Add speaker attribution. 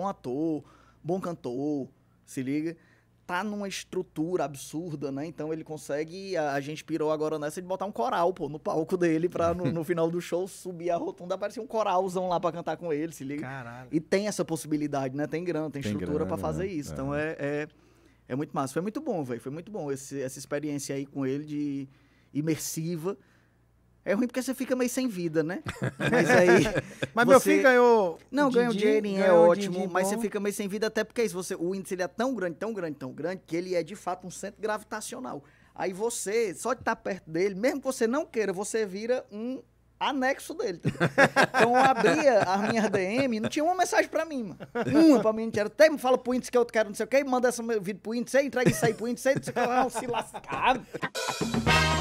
Speaker 1: bom ator, bom cantor, se liga. Tá numa estrutura absurda, né? Então ele consegue. A, a gente pirou agora nessa de botar um coral, pô, no palco dele, pra no, no final do show subir a rotunda, aparecer um coralzão lá pra cantar com ele, se liga. Caralho. E tem essa possibilidade, né? Tem grana, tem, tem estrutura para fazer né? isso. Então é. Então é, é, é muito massa. Foi muito bom, velho. Foi muito bom esse, essa experiência aí com ele de imersiva. É ruim porque você fica meio sem vida, né? Mas aí. mas você... meu filho ganhou. Não, ganhou dinheirinho, é ótimo. mas bom. você fica meio sem vida, até porque é isso, você, o índice ele é tão grande, tão grande, tão grande, que ele é de fato um centro gravitacional. Aí você, só de estar tá perto dele, mesmo que você não queira, você vira um anexo dele. Tá então eu abria a minha DM e não tinha uma mensagem pra mim, mano. Uma pra mim, não tinha. Até me fala pro índice que eu quero não sei o quê, manda essa vídeo pro índice, entrega isso aí pro índice, não sei o que, não, ah, se
Speaker 2: lascado.